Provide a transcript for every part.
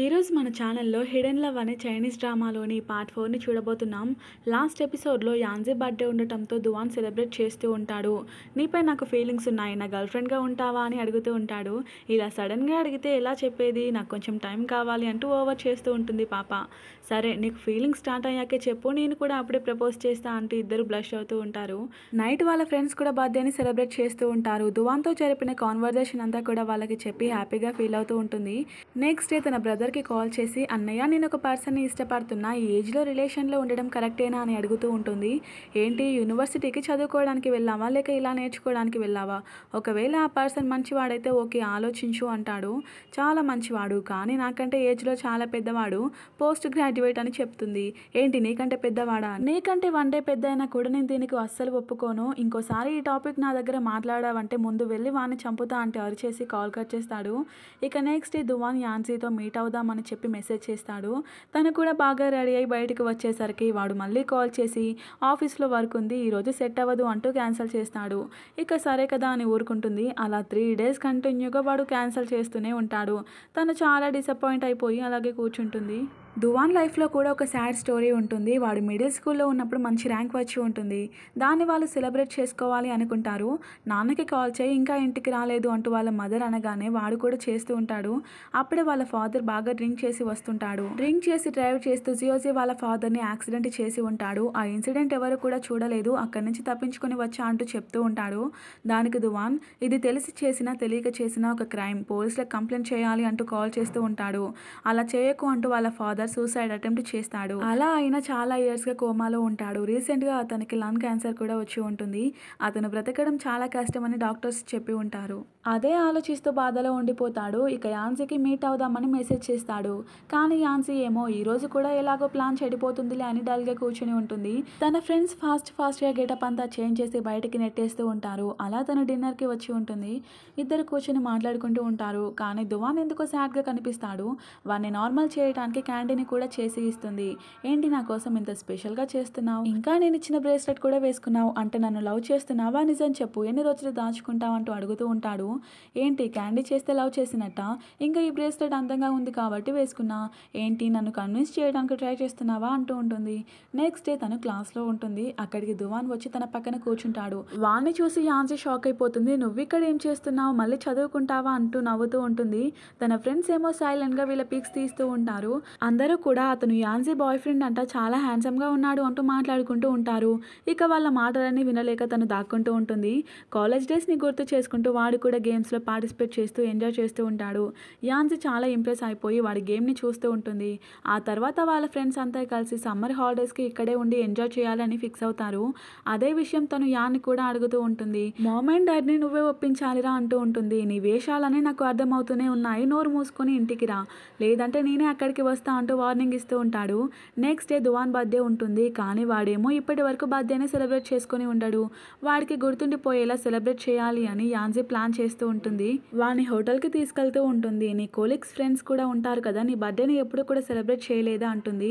ఈరోజు మన ఛానల్లో హిడెన్ లవ్ అనే చైనీస్ డ్రామాలోని పార్ట్ ఫోర్ని చూడబోతున్నాం లాస్ట్ ఎపిసోడ్లో యాన్జీ బర్త్డే ఉండటంతో దువాన్ సెలబ్రేట్ చేస్తూ ఉంటాడు నీపై నాకు ఫీలింగ్స్ ఉన్నాయి నా గర్ల్ ఫ్రెండ్గా ఉంటావా అని అడుగుతూ ఉంటాడు ఇలా సడన్గా అడిగితే ఎలా చెప్పేది నాకు కొంచెం టైం కావాలి అంటూ ఓవర్ చేస్తూ ఉంటుంది పాప సరే నీకు ఫీలింగ్ స్టార్ట్ అయ్యాకే చెప్పు నేను కూడా అప్పుడే ప్రపోజ్ చేస్తా అంటూ ఇద్దరు బ్లష్ అవుతూ ఉంటారు నైట్ వాళ్ళ ఫ్రెండ్స్ కూడా బర్త్డేని సెలబ్రేట్ చేస్తూ ఉంటారు దువాన్తో జరిపిన కాన్వర్జేషన్ అంతా కూడా వాళ్ళకి చెప్పి హ్యాపీగా ఫీల్ అవుతూ ఉంటుంది నెక్స్ట్ డే తన బ్రదర్కి కాల్ చేసి అన్నయ్య నేను ఒక పర్సన్ని ఇష్టపడుతున్నా ఈ ఏజ్లో రిలేషన్లో ఉండడం కరెక్టేనా అని అడుగుతూ ఉంటుంది ఏంటి యూనివర్సిటీకి చదువుకోవడానికి వెళ్ళావా లేక ఇలా నేర్చుకోవడానికి వెళ్ళావా ఒకవేళ ఆ పర్సన్ మంచివాడైతే ఓకే ఆలోచించు అంటాడు చాలా మంచివాడు కానీ నాకంటే ఏజ్లో చాలా పెద్దవాడు పోస్ట్ గ్రాడ్యుయేట్ మోటివేట్ అని చెప్తుంది ఏంటి నీకంటే పెద్దవాడా నీకంటే వన్ డే పెద్ద అయినా కూడా నేను దీనికి అస్సలు ఒప్పుకోను ఇంకోసారి ఈ టాపిక్ నా దగ్గర మాట్లాడావంటే ముందు వెళ్ళి వాడిని చంపుతా అంటే అరిచేసి కాల్ కట్ చేస్తాడు ఇక నెక్స్ట్ దువాన్ యాన్సీతో మీట్ అవుదామని చెప్పి మెసేజ్ చేస్తాడు తను కూడా బాగా రెడీ అయి బయటకు వచ్చేసరికి వాడు మళ్ళీ కాల్ చేసి ఆఫీస్లో వర్క్ ఉంది ఈరోజు సెట్ అవ్వదు అంటూ క్యాన్సిల్ చేస్తాడు ఇక సరే కదా అని ఊరుకుంటుంది అలా త్రీ డేస్ కంటిన్యూగా వాడు క్యాన్సిల్ చేస్తూనే ఉంటాడు తను చాలా డిసప్పాయింట్ అయిపోయి అలాగే కూర్చుంటుంది దువాన్ లైఫ్లో కూడా ఒక సాడ్ స్టోరీ ఉంటుంది వాడు మిడిల్ స్కూల్లో ఉన్నప్పుడు మంచి ర్యాంక్ వచ్చి ఉంటుంది దాన్ని వాళ్ళు సెలబ్రేట్ చేసుకోవాలి అనుకుంటారు నాన్నకి కాల్ చేయి ఇంకా ఇంటికి రాలేదు అంటూ వాళ్ళ మదర్ అనగానే వాడు కూడా చేస్తూ ఉంటాడు అప్పుడే వాళ్ళ ఫాదర్ బాగా డ్రింక్ చేసి వస్తుంటాడు డ్రింక్ చేసి డ్రైవ్ చేస్తూ జియోజీ వాళ్ళ ఫాదర్ని యాక్సిడెంట్ చేసి ఉంటాడు ఆ ఇన్సిడెంట్ ఎవరు కూడా చూడలేదు అక్కడి నుంచి తప్పించుకొని వచ్చా అంటూ చెప్తూ ఉంటాడు దానికి దువాన్ ఇది తెలిసి చేసినా తెలియక చేసిన ఒక క్రైమ్ పోలీసులకు కంప్లైంట్ చేయాలి అంటూ కాల్ చేస్తూ ఉంటాడు అలా చేయకు అంటూ వాళ్ళ ఫాదర్ సూసైడ్ అటెంప్ట్ చేస్తాడు అలా ఆయన చాలా ఇయర్స్గా కోమాలో ఉంటాడు రీసెంట్గా అతనికి లంగ్ క్యాన్సర్ కూడా వచ్చి ఉంటుంది అతను బ్రతకడం చాలా కష్టం అని డాక్టర్స్ చెప్పి ఉంటారు అదే ఆలోచిస్తూ బాధలో ఉండిపోతాడు ఇక యాన్సీకి మీట్ అవుదామని మెసేజ్ చేస్తాడు కానీ యాన్సీ ఏమో ఈ రోజు కూడా ఎలాగో ప్లాన్ చెడిపోతుందిలే అని డల్ గా కూర్చుని ఉంటుంది తన ఫ్రెండ్స్ ఫాస్ట్ ఫాస్ట్గా గేటప్ అంతా చేంజ్ చేసి బయటకి నెట్టేస్తూ ఉంటారు అలా తను డిన్నర్ కి వచ్చి ఉంటుంది ఇద్దరు కూర్చుని మాట్లాడుకుంటూ ఉంటారు కానీ దువాన్ ఎందుకో గా కనిపిస్తాడు వాడిని నార్మల్ చేయడానికి క్యాన్ అలాంటిని కూడా చేసి ఇస్తుంది ఏంటి నా కోసం ఇంత స్పెషల్గా చేస్తున్నావు ఇంకా నేను ఇచ్చిన బ్రేస్లెట్ కూడా వేసుకున్నావు అంటే నన్ను లవ్ చేస్తున్నావా నిజం చెప్పు ఎన్ని రోజులు దాచుకుంటావు అంటూ అడుగుతూ ఉంటాడు ఏంటి క్యాండీ చేస్తే లవ్ చేసినట్ట ఇంకా ఈ బ్రేస్లెట్ అందంగా ఉంది కాబట్టి వేసుకున్నా ఏంటి నన్ను కన్విన్స్ చేయడానికి ట్రై చేస్తున్నావా అంటూ ఉంటుంది నెక్స్ట్ డే తను క్లాస్లో ఉంటుంది అక్కడికి దువాన్ వచ్చి తన పక్కన కూర్చుంటాడు వాణ్ణి చూసి యాంజీ షాక్ అయిపోతుంది నువ్వు ఇక్కడ ఏం చేస్తున్నావు మళ్ళీ చదువుకుంటావా అంటూ నవ్వుతూ ఉంటుంది తన ఫ్రెండ్స్ ఏమో సైలెంట్గా వీళ్ళ పిక్స్ తీస్తూ ఉంటారు అందరూ అందరూ కూడా అతను యాన్సీ బాయ్ ఫ్రెండ్ అంట చాలా హ్యాండ్సమ్గా ఉన్నాడు అంటూ మాట్లాడుకుంటూ ఉంటారు ఇక వాళ్ళ మాటలన్నీ వినలేక తను దాక్కుంటూ ఉంటుంది కాలేజ్ డేస్ని గుర్తు చేసుకుంటూ వాడు కూడా గేమ్స్లో పార్టిసిపేట్ చేస్తూ ఎంజాయ్ చేస్తూ ఉంటాడు యాన్సీ చాలా ఇంప్రెస్ అయిపోయి వాడి గేమ్ని చూస్తూ ఉంటుంది ఆ తర్వాత వాళ్ళ ఫ్రెండ్స్ అంతా కలిసి సమ్మర్ హాలిడేస్కి ఇక్కడే ఉండి ఎంజాయ్ చేయాలని ఫిక్స్ అవుతారు అదే విషయం తను యాన్ని కూడా అడుగుతూ ఉంటుంది మోమెంట్ అండ్ డాడ్ని నువ్వే ఒప్పించాలిరా అంటూ ఉంటుంది నీ వేషాలనే నాకు అర్థమవుతూనే ఉన్నాయి నోరు మూసుకొని ఇంటికి రా లేదంటే నేనే అక్కడికి వస్తా అంటూ వార్నింగ్ ఇస్తూ ఉంటాడు నెక్స్ట్ డే దువాన్ బర్త్డే ఉంటుంది కానీ వాడేమో ఇప్పటి వరకు బర్త్డేనే సెలబ్రేట్ చేసుకుని ఉండడు వాడికి గుర్తుండిపోయేలా సెలబ్రేట్ చేయాలి అని యాన్జీ ప్లాన్ చేస్తూ ఉంటుంది వాడిని హోటల్కి తీసుకెళ్తూ ఉంటుంది నీ కోలిగ్స్ ఫ్రెండ్స్ కూడా ఉంటారు కదా నీ బర్త్డేని ఎప్పుడు కూడా సెలబ్రేట్ చేయలేదా అంటుంది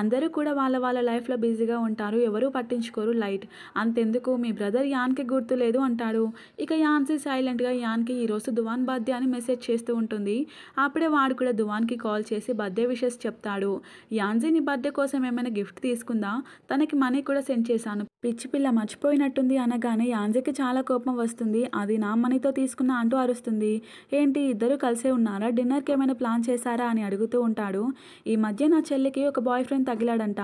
అందరూ కూడా వాళ్ళ వాళ్ళ లైఫ్లో బిజీగా ఉంటారు ఎవరూ పట్టించుకోరు లైట్ అంతెందుకు మీ బ్రదర్ యాన్కి గుర్తు లేదు అంటాడు ఇక యాన్సీ సైలెంట్గా యాన్కి ఈరోజు దువాన్ బర్త్డే అని మెసేజ్ చేస్తూ ఉంటుంది అప్పుడే వాడు కూడా దువాన్కి కాల్ చేసి బర్త్డే విషెస్ చెప్తాడు చెప్తాడు యాంజీని బర్త్డే కోసం ఏమైనా గిఫ్ట్ తీసుకుందా తనకి మనీ కూడా సెండ్ చేశాను పిచ్చి పిల్ల మర్చిపోయినట్టుంది అనగానే యాంజకి చాలా కోపం వస్తుంది అది నా మనీతో తీసుకున్న అంటూ అరుస్తుంది ఏంటి ఇద్దరు కలిసే ఉన్నారా డిన్నర్కి ఏమైనా ప్లాన్ చేశారా అని అడుగుతూ ఉంటాడు ఈ మధ్య నా చెల్లికి ఒక బాయ్ ఫ్రెండ్ తగిలాడంట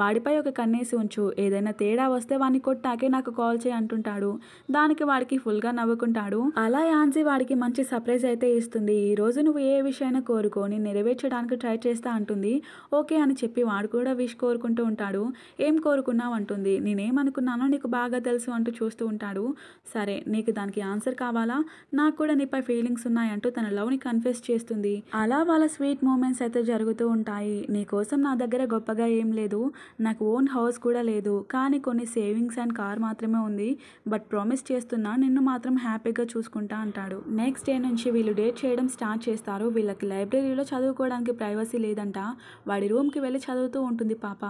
వాడిపై ఒక కన్నేసి ఉంచు ఏదైనా తేడా వస్తే వాడిని కొట్టాకే నాకు కాల్ చేయి అంటుంటాడు దానికి వాడికి ఫుల్గా నవ్వుకుంటాడు అలా యాంజీ వాడికి మంచి సర్ప్రైజ్ అయితే ఇస్తుంది ఈ రోజు నువ్వు ఏ విషయాన్ని కోరుకొని నెరవేర్చడానికి ట్రై చేస్తా అంటుంది ఓకే అని చెప్పి వాడు కూడా విష్ కోరుకుంటూ ఉంటాడు ఏం కోరుకున్నావు అంటుంది నేనేమన్నా అనుకున్నానో నీకు బాగా తెలుసు అంటూ చూస్తూ ఉంటాడు సరే నీకు దానికి ఆన్సర్ కావాలా నాకు కూడా నీపై ఫీలింగ్స్ ఉన్నాయంటూ తన లవ్ని కన్ఫ్యూస్ చేస్తుంది అలా వాళ్ళ స్వీట్ మూమెంట్స్ అయితే జరుగుతూ ఉంటాయి నీకోసం నా దగ్గర గొప్పగా ఏం లేదు నాకు ఓన్ హౌస్ కూడా లేదు కానీ కొన్ని సేవింగ్స్ అండ్ కార్ మాత్రమే ఉంది బట్ ప్రామిస్ చేస్తున్నా నిన్ను మాత్రం హ్యాపీగా చూసుకుంటా అంటాడు నెక్స్ట్ డే నుంచి వీళ్ళు డేట్ చేయడం స్టార్ట్ చేస్తారు వీళ్ళకి లైబ్రరీలో చదువుకోవడానికి ప్రైవసీ లేదంట వాడి రూమ్కి వెళ్ళి చదువుతూ ఉంటుంది పాప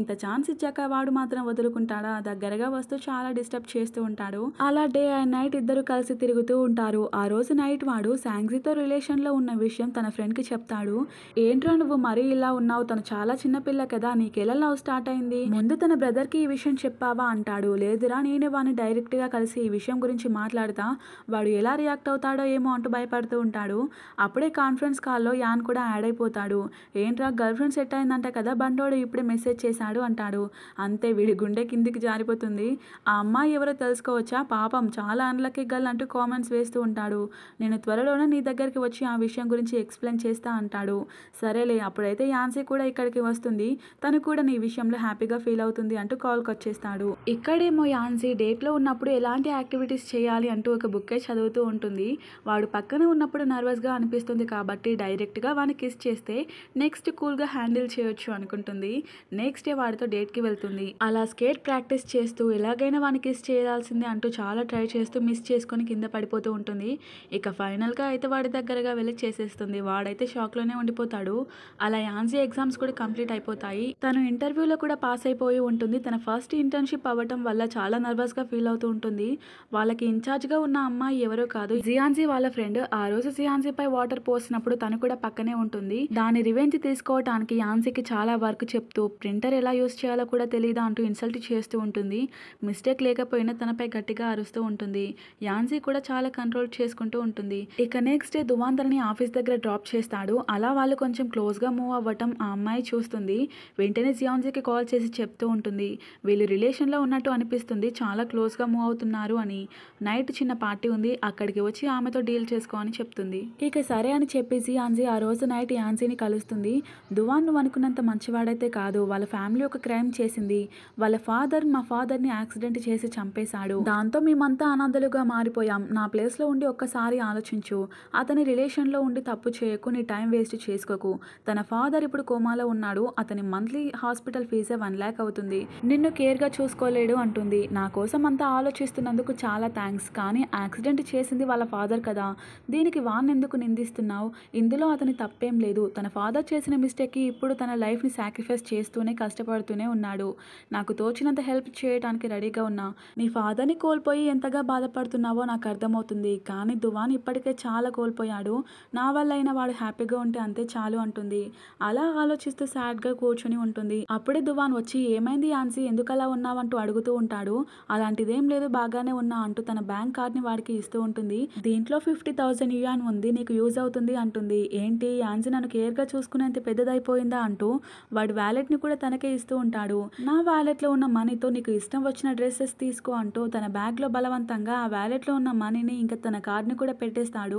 ఇంత ఛాన్స్ ఇచ్చాక వాడు మాత్రం వదులుకుంటాడా దగ్గరగా వస్తూ చాలా డిస్టర్బ్ చేస్తూ ఉంటాడు అలా డే అండ్ నైట్ ఇద్దరు కలిసి తిరుగుతూ ఉంటారు ఆ రోజు నైట్ వాడు శాంగ్జీతో రిలేషన్లో ఉన్న విషయం తన ఫ్రెండ్కి చెప్తాడు ఏంట్రా నువ్వు మరీ ఇలా ఉన్నావు తను చాలా చిన్నపిల్ల కదా నీకెలా లవ్ స్టార్ట్ అయింది ముందు తన బ్రదర్కి ఈ విషయం చెప్పావా అంటాడు లేదురా నేనే వాడిని డైరెక్ట్గా కలిసి ఈ విషయం గురించి మాట్లాడతా వాడు ఎలా రియాక్ట్ అవుతాడో ఏమో అంటూ భయపడుతూ ఉంటాడు అప్పుడే కాన్ఫరెన్స్ కాల్లో యాన్ కూడా యాడ్ అయిపోతాడు ఏంట్రా గర్ల్ ఫ్రెండ్ సెట్ అయిందంట కదా బండోడు ఇప్పుడే మెసేజ్ చేశాడు అంటాడు అంతే వీడి గుండె కిందికి జారిపోతుంది ఆ అమ్మాయి ఎవరో తెలుసుకోవచ్చా పాపం చాలా అండ్లకి గల్ అంటూ కామెంట్స్ వేస్తూ ఉంటాడు నేను త్వరలోనే నీ దగ్గరికి వచ్చి ఆ విషయం గురించి ఎక్స్ప్లెయిన్ చేస్తా అంటాడు సరేలే అప్పుడైతే యాన్సీ కూడా ఇక్కడికి వస్తుంది తను కూడా నీ విషయంలో హ్యాపీగా ఫీల్ అవుతుంది అంటూ కాల్కి వచ్చేస్తాడు ఇక్కడేమో యాన్సీ డేట్లో ఉన్నప్పుడు ఎలాంటి యాక్టివిటీస్ చేయాలి అంటూ ఒక బుక్కే చదువుతూ ఉంటుంది వాడు పక్కన ఉన్నప్పుడు నర్వస్గా అనిపిస్తుంది కాబట్టి డైరెక్ట్గా వాడిని కిస్ చేస్తే నెక్స్ట్ కూల్గా హ్యాండిల్ చేయొచ్చు అనుకుంటుంది నెక్స్ట్ డే వాడితో డేట్కి వెళ్తుంది అలా స్కేట్ ప్రాక్టీస్ ప్రాక్టీస్ చేస్తూ ఎలాగైనా వానికి కిస్ చేయాల్సిందే అంటూ చాలా ట్రై చేస్తూ మిస్ చేసుకొని కింద పడిపోతూ ఉంటుంది ఇక ఫైనల్గా అయితే వాడి దగ్గరగా వెళ్ళి చేసేస్తుంది వాడైతే షాక్లోనే ఉండిపోతాడు అలా యాన్సీ ఎగ్జామ్స్ కూడా కంప్లీట్ అయిపోతాయి తను ఇంటర్వ్యూలో కూడా పాస్ అయిపోయి ఉంటుంది తన ఫస్ట్ ఇంటర్న్షిప్ అవ్వటం వల్ల చాలా నర్వస్గా ఫీల్ అవుతూ ఉంటుంది వాళ్ళకి ఇన్ఛార్జ్గా ఉన్న అమ్మాయి ఎవరో కాదు జియాన్జీ వాళ్ళ ఫ్రెండ్ ఆ రోజు పై వాటర్ పోసినప్పుడు తను కూడా పక్కనే ఉంటుంది దాని రివెంజ్ తీసుకోవటానికి యాన్సీకి చాలా వర్క్ చెప్తూ ప్రింటర్ ఎలా యూస్ చేయాలో కూడా తెలియదా అంటూ ఇన్సల్ట్ చేస్తూ ఉంటుంది మిస్టేక్ లేకపోయినా తనపై గట్టిగా అరుస్తూ ఉంటుంది యాన్సీ కూడా చాలా కంట్రోల్ చేసుకుంటూ ఉంటుంది ఇక నెక్స్ట్ డే దువాంతరని ఆఫీస్ దగ్గర డ్రాప్ చేస్తాడు అలా వాళ్ళు కొంచెం క్లోజ్గా మూవ్ అవ్వటం ఆ అమ్మాయి చూస్తుంది వెంటనే జియాన్సీకి కాల్ చేసి చెప్తూ ఉంటుంది వీళ్ళు రిలేషన్లో ఉన్నట్టు అనిపిస్తుంది చాలా క్లోజ్గా మూవ్ అవుతున్నారు అని నైట్ చిన్న పార్టీ ఉంది అక్కడికి వచ్చి ఆమెతో డీల్ చేసుకో అని చెప్తుంది ఇక సరే అని చెప్పి జియాన్జీ ఆ రోజు నైట్ యాన్సీని కలుస్తుంది దువాన్ నువ్వు అనుకున్నంత మంచివాడైతే కాదు వాళ్ళ ఫ్యామిలీ ఒక క్రైమ్ చేసింది వాళ్ళ ఫాదర్ మా ఫాదర్ని యాక్సిడెంట్ చేసి చంపేశాడు దాంతో మేమంతా అనాథలుగా మారిపోయాం నా ప్లేస్లో ఉండి ఒక్కసారి ఆలోచించు అతని రిలేషన్లో ఉండి తప్పు చేయకు నీ టైం వేస్ట్ చేసుకోకు తన ఫాదర్ ఇప్పుడు కోమాలో ఉన్నాడు అతని మంత్లీ హాస్పిటల్ ఫీజే వన్ ల్యాక్ అవుతుంది నిన్ను కేర్గా చూసుకోలేడు అంటుంది నా కోసం అంతా ఆలోచిస్తున్నందుకు చాలా థ్యాంక్స్ కానీ యాక్సిడెంట్ చేసింది వాళ్ళ ఫాదర్ కదా దీనికి వాన్నెందుకు నిందిస్తున్నావు ఇందులో అతని తప్పేం లేదు తన ఫాదర్ చేసిన మిస్టేక్కి ఇప్పుడు తన లైఫ్ని సాక్రిఫైస్ చేస్తూనే కష్టపడుతూనే ఉన్నాడు నాకు తోచినంత హెల్ప్ హెల్ప్ చేయడానికి రెడీగా ఉన్నా నీ ఫాదర్ని కోల్పోయి ఎంతగా బాధపడుతున్నావో నాకు అర్థమవుతుంది కానీ దువాన్ ఇప్పటికే చాలా కోల్పోయాడు నా వల్ల అయినా వాడు హ్యాపీగా ఉంటే అంతే చాలు అంటుంది అలా ఆలోచిస్తూ సాడ్గా కూర్చొని ఉంటుంది అప్పుడే దువాన్ వచ్చి ఏమైంది ఆన్సీ ఎందుకలా ఉన్నావంటూ అడుగుతూ ఉంటాడు అలాంటిదేం లేదు బాగానే ఉన్నా అంటూ తన బ్యాంక్ కార్డ్ని వాడికి ఇస్తూ ఉంటుంది దీంట్లో ఫిఫ్టీ థౌసండ్ యూయాన్ ఉంది నీకు యూజ్ అవుతుంది అంటుంది ఏంటి యాన్సి నన్ను కేర్గా చూసుకునేంత పెద్దదైపోయిందా అంటూ వాడి వ్యాలెట్ని కూడా తనకే ఇస్తూ ఉంటాడు నా వ్యాలెట్లో ఉన్న మనీతో నీకు ఇష్టం వచ్చిన డ్రెస్సెస్ తీసుకో అంటూ తన బ్యాగ్లో బలవంతంగా ఆ వ్యాలెట్లో ఉన్న మనీని ఇంకా తన కార్డ్ని కూడా పెట్టేస్తాడు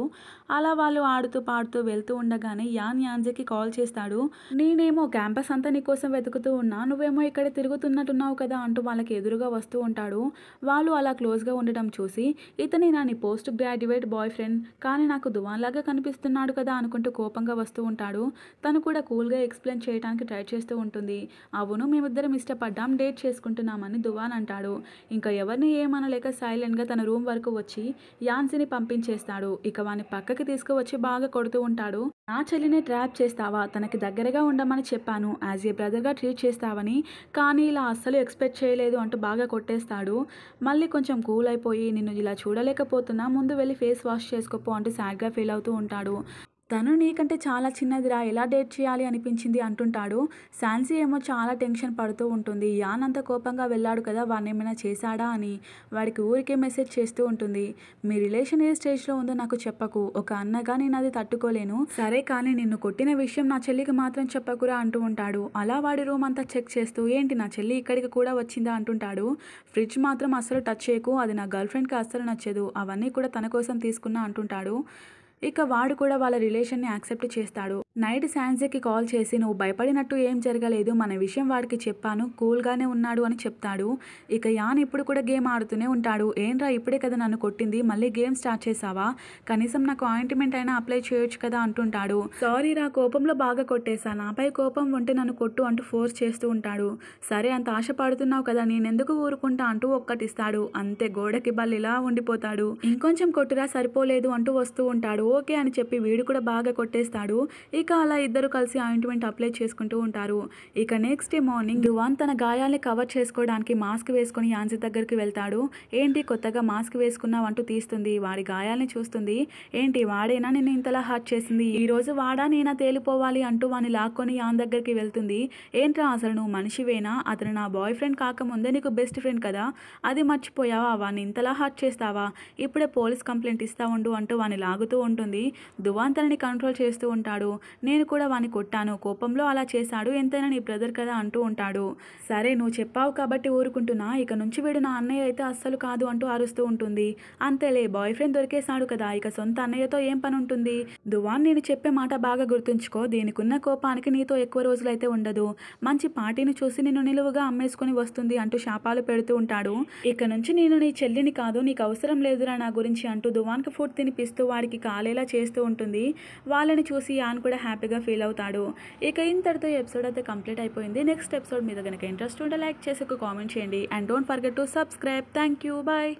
అలా వాళ్ళు ఆడుతూ పాడుతూ వెళ్తూ ఉండగానే యాన్ యాన్జకి కాల్ చేస్తాడు నేనేమో క్యాంపస్ అంతా నీకోసం వెతుకుతూ ఉన్నా నువ్వేమో ఇక్కడ తిరుగుతున్నట్టున్నావు కదా అంటూ వాళ్ళకి ఎదురుగా వస్తూ ఉంటాడు వాళ్ళు అలా క్లోజ్గా ఉండటం చూసి ఇతని నా పోస్ట్ గ్రాడ్యుయేట్ బాయ్ ఫ్రెండ్ కానీ నాకు దువాన్లాగా కనిపిస్తున్నాడు కదా అనుకుంటూ కోపంగా వస్తూ ఉంటాడు తను కూడా కూల్గా ఎక్స్ప్లెయిన్ చేయడానికి ట్రై చేస్తూ ఉంటుంది అవును మేమిద్దరం ఇష్టపడ్డాం డేట్ చేసుకుంటున్నాం చేద్దామని దువాన్ అంటాడు ఇంకా ఎవరిని ఏమనలేక సైలెంట్గా తన రూమ్ వరకు వచ్చి యాన్సీని పంపించేస్తాడు ఇక వాని పక్కకి తీసుకువచ్చి బాగా కొడుతూ ఉంటాడు నా చెల్లిని ట్రాప్ చేస్తావా తనకి దగ్గరగా ఉండమని చెప్పాను యాజ్ ఏ బ్రదర్గా ట్రీట్ చేస్తావని కానీ ఇలా అస్సలు ఎక్స్పెక్ట్ చేయలేదు అంటూ బాగా కొట్టేస్తాడు మళ్ళీ కొంచెం కూల్ అయిపోయి నిన్ను ఇలా చూడలేకపోతున్నా ముందు వెళ్ళి ఫేస్ వాష్ చేసుకోపో అంటూ సాడ్గా ఫీల్ అవుతూ ఉంటాడు తను నీకంటే చాలా చిన్నదిరా ఎలా డేట్ చేయాలి అనిపించింది అంటుంటాడు శాన్సీ ఏమో చాలా టెన్షన్ పడుతూ ఉంటుంది యాన్ అంత కోపంగా వెళ్ళాడు కదా వాడిని ఏమైనా చేశాడా అని వాడికి ఊరికే మెసేజ్ చేస్తూ ఉంటుంది మీ రిలేషన్ ఏ స్టేజ్లో ఉందో నాకు చెప్పకు ఒక అన్నగా నేను అది తట్టుకోలేను సరే కానీ నిన్ను కొట్టిన విషయం నా చెల్లికి మాత్రం చెప్పకురా అంటూ ఉంటాడు అలా వాడి రూమ్ అంతా చెక్ చేస్తూ ఏంటి నా చెల్లి ఇక్కడికి కూడా వచ్చిందా అంటుంటాడు ఫ్రిడ్జ్ మాత్రం అసలు టచ్ చేయకు అది నా గర్ల్ ఫ్రెండ్కి అస్సలు నచ్చదు అవన్నీ కూడా తన కోసం తీసుకున్నా అంటుంటాడు ఇక వాడు కూడా వాళ్ళ రిలేషన్ని యాక్సెప్ట్ చేస్తాడు నైట్ శాన్సీకి కాల్ చేసి నువ్వు భయపడినట్టు ఏం జరగలేదు మన విషయం వాడికి చెప్పాను కూల్గానే ఉన్నాడు అని చెప్తాడు ఇక యాన్ ఇప్పుడు కూడా గేమ్ ఆడుతూనే ఉంటాడు ఏంరా ఇప్పుడే కదా నన్ను కొట్టింది మళ్ళీ గేమ్ స్టార్ట్ చేసావా కనీసం నాకు ఆయింట్మెంట్ అయినా అప్లై చేయొచ్చు కదా అంటుంటాడు సారీ రా కోపంలో బాగా కొట్టేశా నాపై కోపం ఉంటే నన్ను కొట్టు అంటూ ఫోర్స్ చేస్తూ ఉంటాడు సరే అంత ఆశపడుతున్నావు కదా నేనెందుకు ఊరుకుంటా అంటూ ఒక్కటిస్తాడు అంతే గోడకి బల్లిలా ఉండిపోతాడు ఇంకొంచెం కొట్టురా సరిపోలేదు అంటూ వస్తూ ఉంటాడు ఓకే అని చెప్పి వీడు కూడా బాగా కొట్టేస్తాడు ఇక అలా ఇద్దరు కలిసి ఆయింట్మెంట్ అప్లై చేసుకుంటూ ఉంటారు ఇక నెక్స్ట్ డే మార్నింగ్ ధువాన్ తన గాయాల్ని కవర్ చేసుకోవడానికి మాస్క్ వేసుకుని యాన్సీ దగ్గరికి వెళ్తాడు ఏంటి కొత్తగా మాస్క్ వేసుకున్నావు అంటూ తీస్తుంది వాడి గాయాల్ని చూస్తుంది ఏంటి వాడేనా నేను ఇంతలా హర్ట్ చేసింది ఈ రోజు వాడా నేనా తేలిపోవాలి అంటూ వాని లాక్కొని యాన్ దగ్గరికి వెళ్తుంది ఏంట్రా అసలు నువ్వు మనిషివేనా అతను నా బాయ్ ఫ్రెండ్ కాకముందే నీకు బెస్ట్ ఫ్రెండ్ కదా అది మర్చిపోయావా వాడిని ఇంతలా హర్ట్ చేస్తావా ఇప్పుడే పోలీస్ కంప్లైంట్ ఇస్తా ఉండు అంటూ వాని లాగుతూ ఉంటుంది ఉంటుంది దువాన్ తనని కంట్రోల్ చేస్తూ ఉంటాడు నేను కూడా వాని కొట్టాను కోపంలో అలా చేశాడు ఎంతైనా నీ బ్రదర్ కదా అంటూ ఉంటాడు సరే నువ్వు చెప్పావు కాబట్టి ఊరుకుంటున్నా ఇక నుంచి వీడు నా అన్నయ్య అయితే అస్సలు కాదు అంటూ అరుస్తూ ఉంటుంది అంతేలే బాయ్ ఫ్రెండ్ దొరికేశాడు కదా ఇక సొంత అన్నయ్యతో ఏం పని ఉంటుంది దువాన్ నేను చెప్పే మాట బాగా గుర్తుంచుకో దీనికున్న కోపానికి నీతో ఎక్కువ రోజులైతే ఉండదు మంచి పార్టీని చూసి నిన్ను నిలువుగా అమ్మేసుకుని వస్తుంది అంటూ శాపాలు పెడుతూ ఉంటాడు ఇక నుంచి నేను నీ చెల్లిని కాదు నీకు అవసరం లేదురా నా గురించి అంటూ దువాన్కి ఫుడ్ తినిపిస్తూ వాడికి కాలు వాలేలా చేస్తూ ఉంటుంది వాళ్ళని చూసి యాన్ కూడా హ్యాపీగా ఫీల్ అవుతాడు ఇక ఇంతటితో ఎపిసోడ్ అయితే కంప్లీట్ అయిపోయింది నెక్స్ట్ ఎపిసోడ్ మీద కనుక ఇంట్రెస్ట్ ఉంటే లైక్ చేసి ఒక కామెంట్ చేయండి and don't forget to subscribe thank you bye